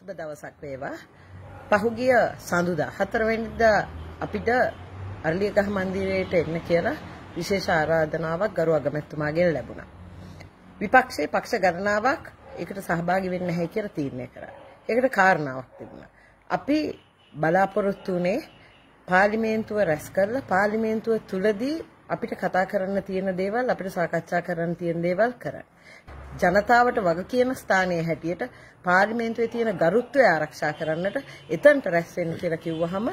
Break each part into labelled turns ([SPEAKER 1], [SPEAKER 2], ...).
[SPEAKER 1] සුබ දවසක් වේවා. පහුගිය සඳුදා 4 වෙනිදා අපිට අරලියගහ මන්දිරයට එන්න කියලා විශේෂ ආරාධනාවක් ගරු අගමැතිතුමාගෙන් ලැබුණා. විපක්ෂයේ පක්ෂ ගණනාවක් ඒකට සහභාගී වෙන්නේ නැහැ කියලා තීරණය කරා. ඒකට කාරණාවක් තිබුණා. අපි බලාපොරොත්තු වුණේ පාර්ලිමේන්තුව රැස් කරලා පාර්ලිමේන්තුව තුලදී අපිට කතා කරන්න තියෙන දේවල් අපිට සාකච්ඡා කරන්න තියෙන දේවල් කරන්න. ජනතාවට වග කියන ස්ථානයේ හැටියට පාර්ලිමේන්තුවේ තියෙන ගරුත්වය ආරක්ෂා කරන්නට එතනට රැස් වෙන්න කියලා කිව්වහම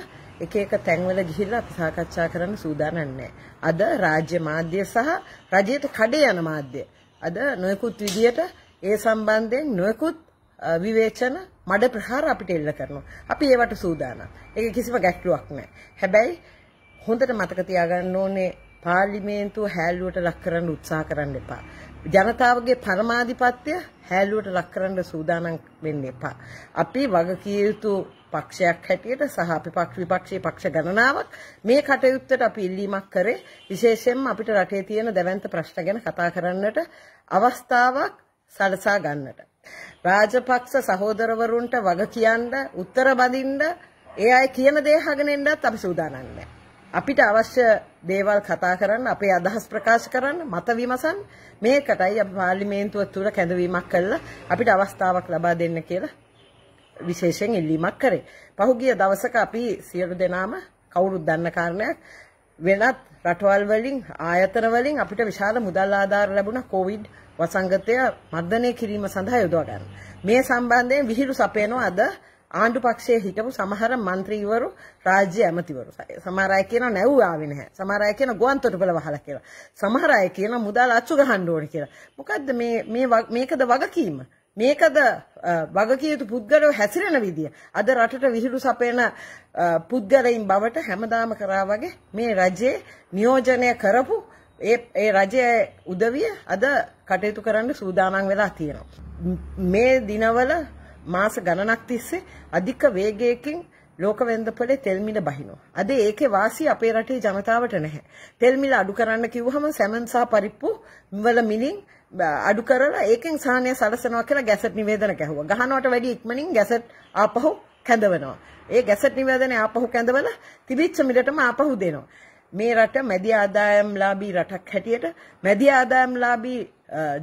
[SPEAKER 1] එක එක තැන්වල ගිහිල්ලා අපි සාකච්ඡා කරන්න සූදානම් නැහැ. අද රාජ්‍ය මාධ්‍ය සහ රජයට කඩේ යන මාධ්‍ය අද නොයෙකුත් විදියට ඒ සම්බන්ධයෙන් නොයෙකුත් විවේචන මඩ ප්‍රහාර අපිට එල්ල කරනවා. අපි ඒවට සූදානම්. ඒක කිසිම ගැටලුවක් නැහැ. හැබැයි හොඳට මතක තියාගන්න ඕනේ පාර්ලිමේන්තුව හැල්ලුවට ලක් කරන්න උත්සාහ කරන්න එපා. ජනතාවගේ පරමාධිපත්‍ය හැල්ලුවට ලක් කරන්න සූදානම් වෙන්න එපා. අපි වගකිය යුතු පක්ෂයක් හැටියට සහ අපි පක්ෂ විපක්ෂයේ පක්ෂ ගණනාවක් මේ කටයුත්තට අපි ඉල්ලීමක් කරේ විශේෂයෙන්ම අපිට රටේ තියෙන දැවැන්ත ප්‍රශ්න ගැන කතා කරන්නට අවස්ථාවක් සලසා ගන්නට. රාජපක්ෂ සහෝදරවරුන්ට වග කියන්න, උත්තර බඳින්න, ඒ අය කියන දේ අහගෙන ඉන්නත් අපි සූදානම් නැහැ. අපිට අවශ්‍ය දේවල් කතා කරන්න අපේ අදහස් ප්‍රකාශ කරන්න මත විමසන් මේකටයි අපි පාර්ලිමේන්තුව තුර කැඳවීමක් කළා අපිට අවස්ථාවක් ලබා දෙන්න කියලා විශේෂයෙන් ඉල්ලීමක් කරේ. පහුගිය දවසක අපි සියලු දෙනාම කවුරුත් දන්න කාරණයක් වෙනත් රටවල් වලින් ආයතන වලින් අපිට විශාල මුදල් ආධාර ලැබුණා කොවිඩ් වසංගතය මර්ධනය කිරීම සඳහා යොදවා ගන්න. මේ සම්බන්ධයෙන් විහිළු සපයනවා අද ආණ්ඩු පක්ෂයේ හිටපු සමහර മന്ത്രിවරු රාජ්‍ය ඇමතිවරු සමහර අය කියනවා නැව් ආවේ නැහැ සමහර අය කියනවා ගුවන් තොටුපළ වහලා කියලා සමහර අය කියනවා මුදල් අච්චු ගහන්න ඕනේ කියලා මොකද්ද මේ මේ මේකද වගකීම මේකද වගකිය යුතු පුද්ගලව හැසිරෙන විදිය අද රටට විහිළු සපයන පුද්ගලයින් බවට හැමදාම කරා වගේ මේ රජයේ නියෝජනය කරපු ඒ ඒ රජයේ උදවිය අද කටයුතු කරන්න සූදානම් වෙලා තියෙනවා මේ දිනවල මාස ගණනක් තිස්සේ අධික වේගයකින් ලෝකවෙන්දපොලේ තෙල් මිල බහිනවා. අද ඒකේ වාසිය අපේ රටේ ජනතාවට නැහැ. තෙල් මිල අඩු කරන්න කිව්වහම සැමන් සහ පරිප්පු වල මිලින් අඩු කරලා ඒකෙන් සාහනය සලසනවා කියලා ගැසට් නිවේදන කැහුවා. ගහනවට වැඩි ඉක්මනින් ගැසට් ආපහු කැඳවනවා. ඒ ගැසට් නිවේදනේ ආපහු කැඳවලා තිබිච්ච මිලටම ආපහු දෙනවා. මේ රට මැදි ආදායම්ලාභී රටක් හැටියට මැදි ආදායම්ලාභී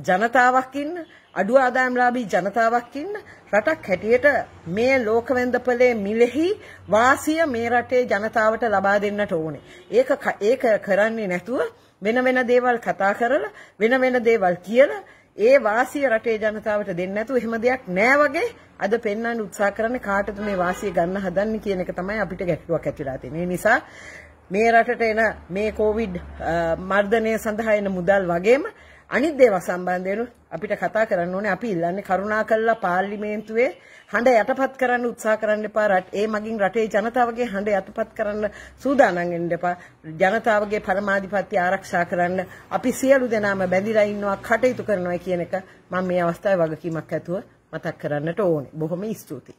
[SPEAKER 1] ජනතාවක් ඉන්න අඩු ආදායම්ලාභී ජනතාවක් ඉන්න රටක් හැටියට මේ ලෝකවැන්දපලේ මිලෙහි වාසිය මේ රටේ ජනතාවට ලබා දෙන්නට ඕනේ. ඒක ඒක කරන්නේ නැතුව වෙන වෙන දේවල් කතා කරලා වෙන වෙන දේවල් කියලා ඒ වාසිය රටේ ජනතාවට දෙන්න නැතුව එහෙම දෙයක් නෑ වගේ අද පෙන්වන්න උත්සාහ කරන්නේ කාටද මේ වාසිය ගන්න හදන්නේ කියන එක තමයි අපිට ගැටලුවක් ඇතිලා තියෙන්නේ. නිසා මේ රටට එන මේ කොවිඩ් මර්ධනය සඳහා එන මුදල් වගේම අනිත් දේවල් සම්බන්ධයෙන් අපිට කතා කරන්න ඕනේ අපි ඉල්ලන්නේ කරුණාකරලා පාර්ලිමේන්තුවේ හඬ යටපත් කරන්න උත්සාහ කරන්න එපා රට ඒ මගින් රටේ ජනතාවගේ හඬ යටපත් කරන්න සූදානම් වෙන්න එපා ජනතාවගේ පරමාධිපත්‍ය ආරක්ෂා කරන්න අපි සියලු දෙනාම බැඳිලා ඉන්නවා කටයුතු කරනවා කියන එක මම මේ අවස්ථාවේ වගකීමක් ඇතුව මතක් කරන්නට ඕනේ බොහොම ස්තුතියි